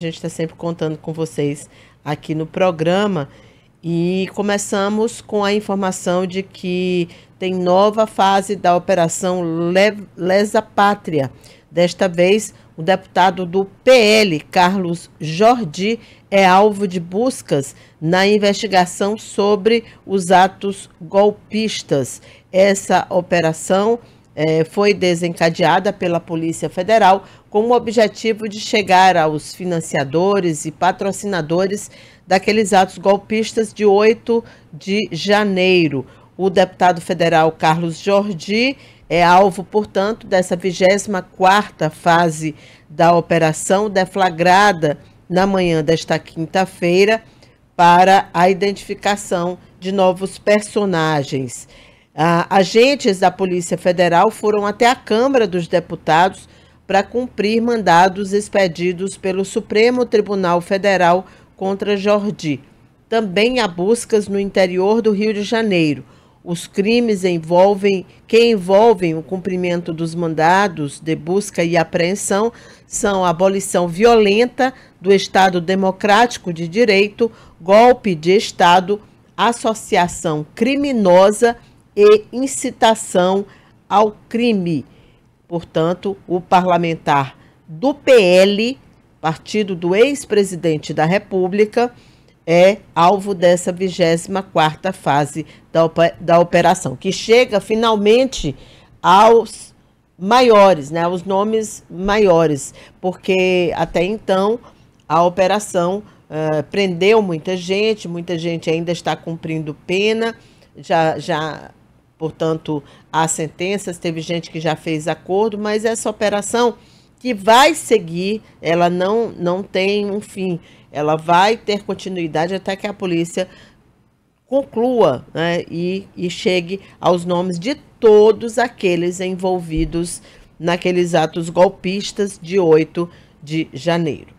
A gente está sempre contando com vocês aqui no programa. E começamos com a informação de que tem nova fase da Operação Le Lesa Pátria. Desta vez, o deputado do PL, Carlos Jordi, é alvo de buscas na investigação sobre os atos golpistas. Essa operação eh, foi desencadeada pela Polícia Federal com o objetivo de chegar aos financiadores e patrocinadores daqueles atos golpistas de 8 de janeiro. O deputado federal Carlos Jordi é alvo, portanto, dessa 24ª fase da operação deflagrada na manhã desta quinta-feira para a identificação de novos personagens. Ah, agentes da Polícia Federal foram até a Câmara dos Deputados para cumprir mandados expedidos pelo Supremo Tribunal Federal contra Jordi. Também há buscas no interior do Rio de Janeiro. Os crimes envolvem, que envolvem o cumprimento dos mandados de busca e apreensão são abolição violenta do Estado Democrático de Direito, golpe de Estado, associação criminosa e incitação ao crime. Portanto, o parlamentar do PL, partido do ex-presidente da República, é alvo dessa 24ª fase da, da operação, que chega finalmente aos maiores, né, aos nomes maiores, porque até então a operação uh, prendeu muita gente, muita gente ainda está cumprindo pena, já, já portanto, as sentenças. Teve gente que já fez acordo, mas essa operação que vai seguir, ela não, não tem um fim. Ela vai ter continuidade até que a polícia conclua né, e, e chegue aos nomes de todos aqueles envolvidos naqueles atos golpistas de 8 de janeiro.